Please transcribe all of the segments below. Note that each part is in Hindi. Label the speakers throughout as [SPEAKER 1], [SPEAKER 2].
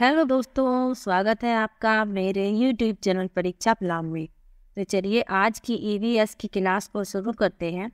[SPEAKER 1] हेलो दोस्तों स्वागत है आपका मेरे यूट्यूब चैनल परीक्षा प्लान में तो चलिए आज की ईवीएस e की क्लास को शुरू करते हैं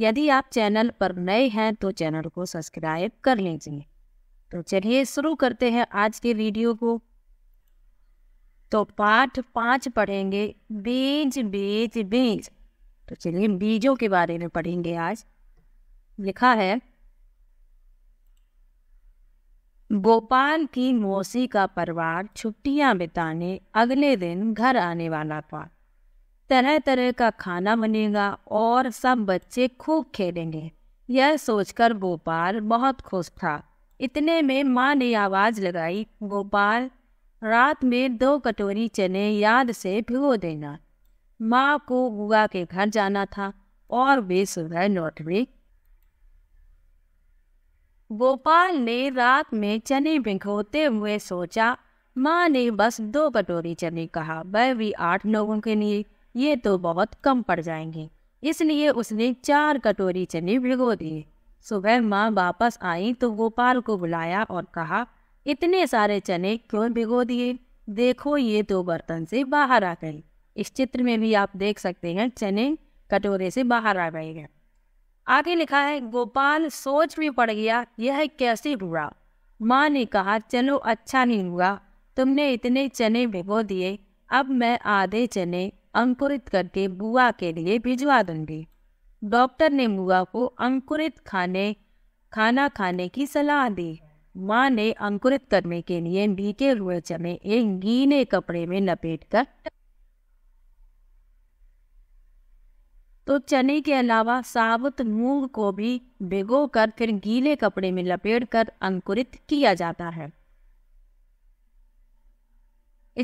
[SPEAKER 1] यदि आप चैनल पर नए हैं तो चैनल को सब्सक्राइब कर लीजिए तो चलिए शुरू करते हैं आज के वीडियो को तो पाठ पाँच पढ़ेंगे बीज बीज बीज तो चलिए बीजों के बारे में पढ़ेंगे आज लिखा है गोपाल की मौसी का परिवार छुट्टियां बिताने अगले दिन घर आने वाला था तरह तरह का खाना बनेगा और सब बच्चे खूब खेलेंगे यह सोचकर गोपाल बहुत खुश था इतने में माँ ने आवाज़ लगाई गोपाल रात में दो कटोरी चने याद से भिगो देना माँ को बुआ के घर जाना था और वे सुबह लौट गोपाल ने रात में चने भिगोते हुए सोचा माँ ने बस दो कटोरी चने कहा वह भी आठ लोगों के लिए ये तो बहुत कम पड़ जाएंगे इसलिए उसने चार कटोरी चने भिगो दिए सुबह माँ वापस आई तो गोपाल को बुलाया और कहा इतने सारे चने क्यों भिगो दिए देखो ये तो बर्तन से बाहर आ गए इस चित्र में भी आप देख सकते हैं चने कटोरे से बाहर आ गए हैं आगे लिखा है गोपाल सोच में पड़ गया यह कैसे हुआ माँ ने कहा चलो अच्छा नहीं हुआ तुमने इतने चने भिगो दिए अब मैं आधे चने अंकुरित करके बुआ के लिए भिजवा दूंगी डॉक्टर ने बुआ को अंकुरित खाने खाना खाने की सलाह दी माँ ने अंकुरित करने के लिए भीगे हुए चने एक गीले कपड़े में लपेट कर तो चने के अलावा साबुत मूंग को भी भिगोकर फिर गीले कपड़े में लपेटकर अंकुरित किया जाता है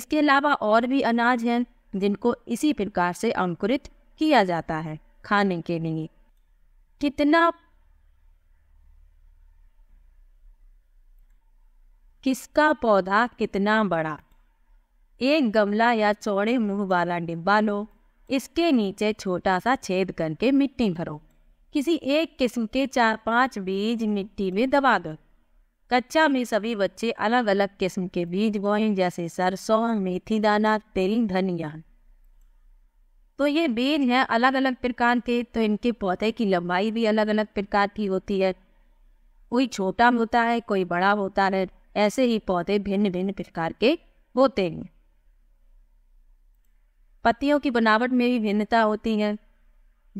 [SPEAKER 1] इसके अलावा और भी अनाज हैं जिनको इसी प्रकार से अंकुरित किया जाता है खाने के लिए कितना किसका पौधा कितना बड़ा एक गमला या चौड़े मुंह वाला डिब्बा लो इसके नीचे छोटा सा छेद करके मिट्टी भरो किसी एक किस्म के चार पांच बीज मिट्टी में दबा दो कच्चा में सभी बच्चे अलग अलग किस्म के बीज बोएं जैसे सरसों मेथी दाना तेल धनिया तो ये बीज हैं अलग अलग प्रकार के तो इनके पौधे की लंबाई भी अलग अलग प्रकार की होती है कोई छोटा होता है कोई बड़ा होता है ऐसे ही पौधे भिन्न भिन्न प्रकार के होते हैं पत्तियों की बनावट में भी भिन्नता होती है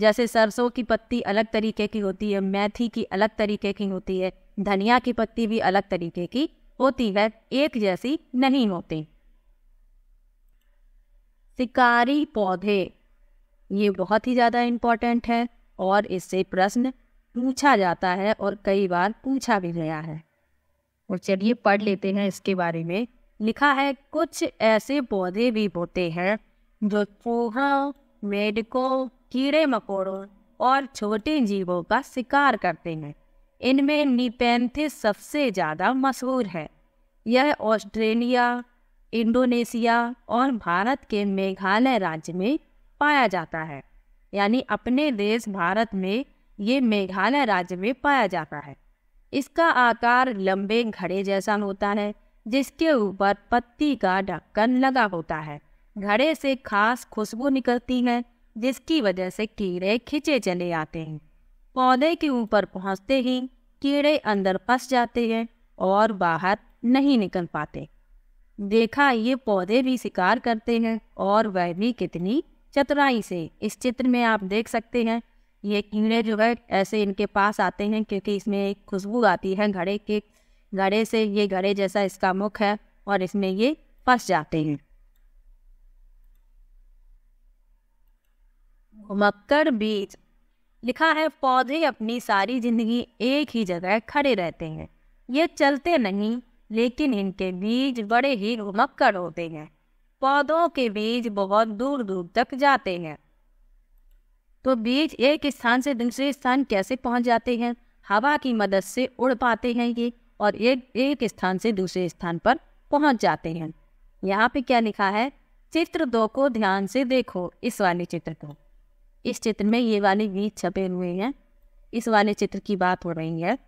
[SPEAKER 1] जैसे सरसों की पत्ती अलग तरीके की होती है मैथी की अलग तरीके की होती है धनिया की पत्ती भी अलग तरीके की होती है एक जैसी नहीं होती शिकारी पौधे ये बहुत ही ज़्यादा इम्पॉर्टेंट है और इससे प्रश्न पूछा जाता है और कई बार पूछा भी गया है और चलिए पढ़ लेते हैं इसके बारे में लिखा है कुछ ऐसे पौधे भी होते हैं जो चूहा मेढकों कीड़े मकोड़ों और छोटे जीवों का शिकार करते हैं इनमें निपेंथिस सबसे ज़्यादा मशहूर है यह ऑस्ट्रेलिया इंडोनेशिया और भारत के मेघालय राज्य में पाया जाता है यानी अपने देश भारत में ये मेघालय राज्य में पाया जाता है इसका आकार लंबे घड़े जैसा होता है जिसके ऊपर पत्ती का ढक्कन लगा होता है घड़े से खास खुशबू निकलती है जिसकी वजह से कीड़े खिंचे चले आते हैं पौधे के ऊपर पहुंचते ही कीड़े अंदर फंस जाते हैं और बाहर नहीं निकल पाते देखा ये पौधे भी शिकार करते हैं और वह भी कितनी चतुराई से इस चित्र में आप देख सकते हैं ये कीड़े जो है ऐसे इनके पास आते हैं क्योंकि इसमें एक खुशबू आती है घड़े के घड़े से ये घड़े जैसा इसका मुख है और इसमें ये फंस जाते हैं घुमक्कर बीज लिखा है पौधे अपनी सारी जिंदगी एक ही जगह खड़े रहते हैं ये चलते नहीं लेकिन इनके बीज बड़े ही घुमक्कर होते हैं पौधों के बीज बहुत दूर दूर तक जाते हैं तो बीज एक स्थान से दूसरे स्थान कैसे पहुंच जाते हैं हवा की मदद से उड़ पाते हैं ये और एक एक स्थान से दूसरे स्थान पर पहुंच जाते हैं यहाँ पे क्या लिखा है चित्र दो को ध्यान से देखो इस वाले चित्र को इस चित्र में ये वाले गीत छपे हुए हैं इस वाले चित्र की बात हो रही है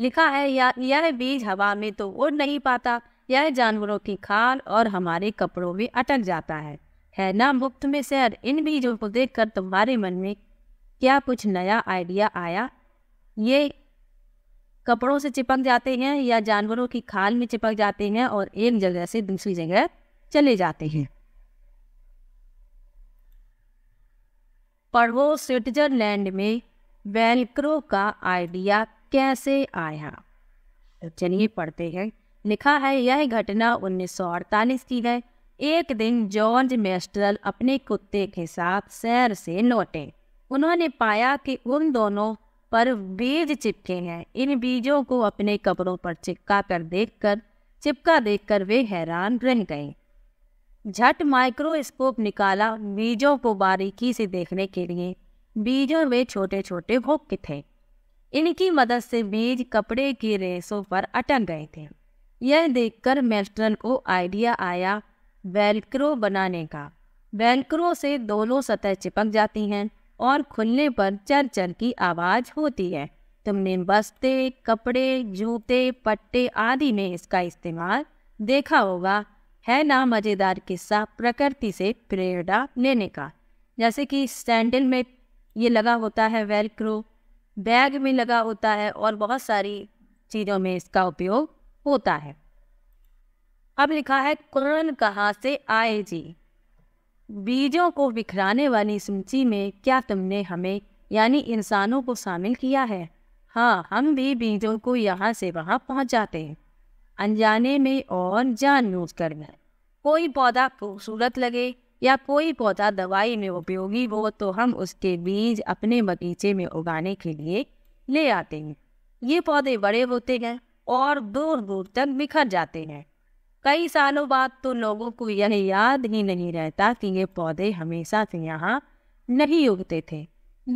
[SPEAKER 1] लिखा है यह बीज हवा में तो उड़ नहीं पाता यह जानवरों की खाल और हमारे कपड़ों में अटक जाता है है ना मुफ्त में सैर इन बीजों को देखकर तुम्हारे मन में क्या कुछ नया आइडिया आया ये कपड़ों से चिपक जाते हैं या जानवरों की खाल में चिपक जाते हैं और एक जगह से दूसरी जगह चले जाते हैं पढ़ो स्विट्जरलैंड में वेलक्रो का आइडिया कैसे आया तो चलिए पढ़ते हैं लिखा है यह घटना 1948 की है एक दिन जॉर्ज मेस्टरल अपने कुत्ते के साथ सैर से लौटे उन्होंने पाया कि उन दोनों पर बीज चिपके हैं इन बीजों को अपने कपड़ों पर चिपका कर देखकर चिपका देखकर वे हैरान रह गए झट माइक्रोस्कोप निकाला बीजों को बारीकी से देखने के लिए बीजों में छोटे छोटे भोक्के थे इनकी मदद से बीज कपड़े के रेसों पर अटक गए थे यह देखकर मेल्टन को आइडिया आया वेलक्रो बनाने का वेलक्रो से दोनों सतह चिपक जाती हैं और खुलने पर चर चर की आवाज़ होती है तुमने बस्ते कपड़े जूते पट्टे आदि में इसका इस्तेमाल देखा होगा है ना मज़ेदार किस्सा प्रकृति से प्रेरणा लेने का जैसे कि सैंडल में ये लगा होता है वेलक्रो बैग में लगा होता है और बहुत सारी चीज़ों में इसका उपयोग होता है अब लिखा है कौन कहाँ से आए जी बीजों को बिखराने वाली सूची में क्या तुमने हमें यानी इंसानों को शामिल किया है हाँ हम भी बीजों को यहाँ से वहाँ पहुँचाते हैं अनजाने में और जानबूझ करना कोई पौधा खूबसूरत लगे या कोई पौधा दवाई में उपयोगी हो तो हम उसके बीज अपने बगीचे में उगाने के लिए ले आते हैं ये पौधे बड़े होते हैं और दूर दूर तक बिखर जाते हैं कई सालों बाद तो लोगों को यह याद ही नहीं रहता कि ये पौधे हमेशा से यहाँ नहीं उगते थे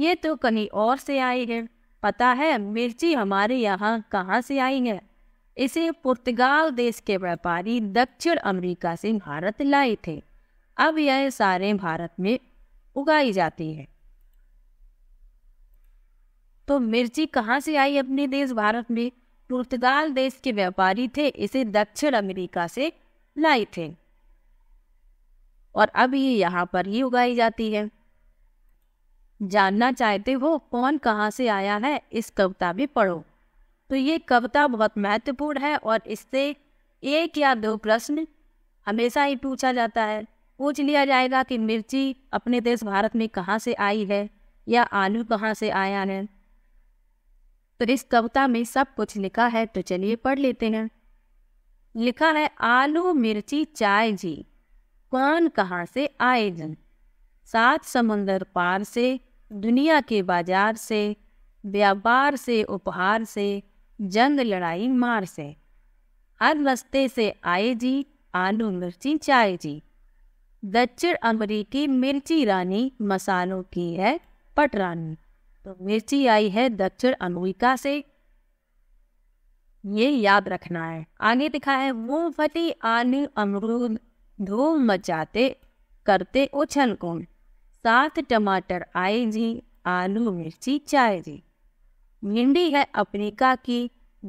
[SPEAKER 1] ये तो कहीं और से आए हैं पता है मिर्ची हमारे यहाँ कहाँ से आई है इसे पुर्तगाल देश के व्यापारी दक्षिण अमेरिका से भारत लाए थे अब यह सारे भारत में उगाई जाती है तो मिर्ची कहाँ से आई अपने देश भारत में पुर्तगाल देश के व्यापारी थे इसे दक्षिण अमेरिका से लाए थे और अब ये यहाँ पर ही उगाई जाती है जानना चाहते हो कौन कहाँ से आया है इस कविता में पढ़ो तो ये कविता बहुत महत्वपूर्ण है और इससे एक या दो प्रश्न हमेशा ही पूछा जाता है पूछ लिया जाएगा कि मिर्ची अपने देश भारत में कहाँ से आई है या आलू कहाँ से आया है तो इस कविता में सब कुछ लिखा है तो चलिए पढ़ लेते हैं लिखा है आलू मिर्ची चाय जी कौन कहाँ से आए जन सात समुंदर पार से दुनिया के बाजार से व्यापार से उपहार से जंग लड़ाई मार से हर रस्ते से आए जी आलू मिर्ची चाय जी दक्षिण अमरीकी मिर्ची रानी मसालों की है पटरानी तो मिर्ची आई है दक्षिण अमरीका से ये याद रखना है आगे दिखा है वो फटी आलू अमरूद धूम मचाते करते उछल कौन सात टमाटर आए जी आलू मिर्ची चाय जी भिंडी है अफ्रीका की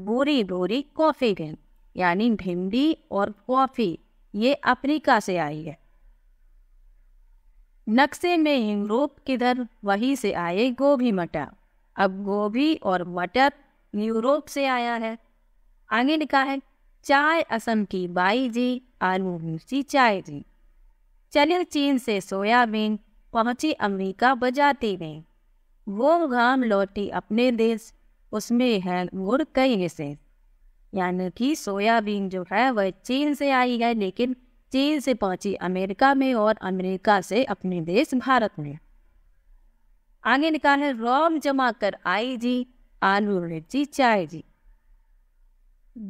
[SPEAKER 1] बोरी बोरी कॉफी गेंद यानी भिंडी और कॉफी ये अफ्रीका से आई है नक्शे में यूरोप किधर वहीं से आए गोभी मटर अब गोभी और मटर यूरोप से आया है आगे लिखा है चाय असम की बाई जी आलू चाय जी चलिए चीन से सोयाबीन पहुंची अमेरिका बजाती में वो गाम लौटी अपने देश उसमें है गुड़ कई हिस्से यानी कि सोयाबीन जो है वह चीन से आई है लेकिन चीन से पहुंची अमेरिका में और अमेरिका से अपने देश भारत में आगे निकाले है रोम जमा कर आई जी आलू मिर्ची चाय जी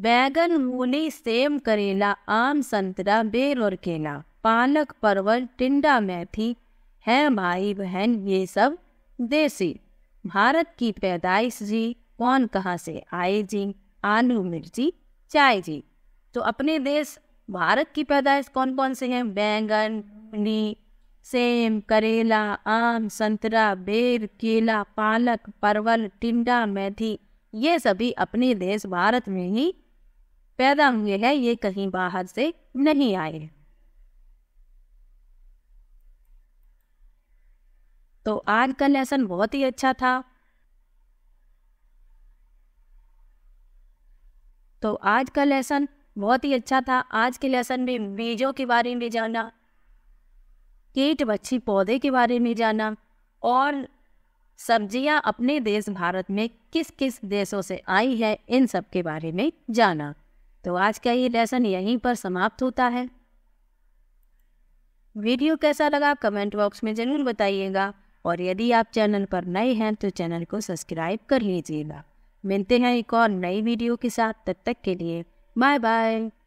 [SPEAKER 1] बैगन मूली सेम करेला आम संतरा बेर और केला पालक परवल टिंडा मेथी है भाई बहन ये सब देसी भारत की पैदाइश जी कौन कहाँ से आए जी आलू मिर्ची चाय जी तो अपने देश भारत की पैदाइश कौन कौन से हैं बैंगन भिंडी सेम करेला आम संतरा बेर केला पालक परवल टिंडा मेथी ये सभी अपने देश भारत में ही पैदा हुए हैं ये कहीं बाहर से नहीं आए हैं तो आज का लेसन बहुत ही अच्छा था तो आज का लेसन बहुत ही अच्छा था आज के लेसन में बीजों के बारे में जाना कीट बच्ची पौधे के बारे में जाना और सब्जियां अपने देश भारत में किस किस देशों से आई है इन सब के बारे में जाना तो आज का ये लेसन यहीं पर समाप्त होता है वीडियो कैसा लगा कमेंट बॉक्स में ज़रूर बताइएगा और यदि आप चैनल पर नए हैं तो चैनल को सब्सक्राइब कर लीजिएगा मिलते हैं एक और नई वीडियो के साथ तब तक के लिए बाय बाय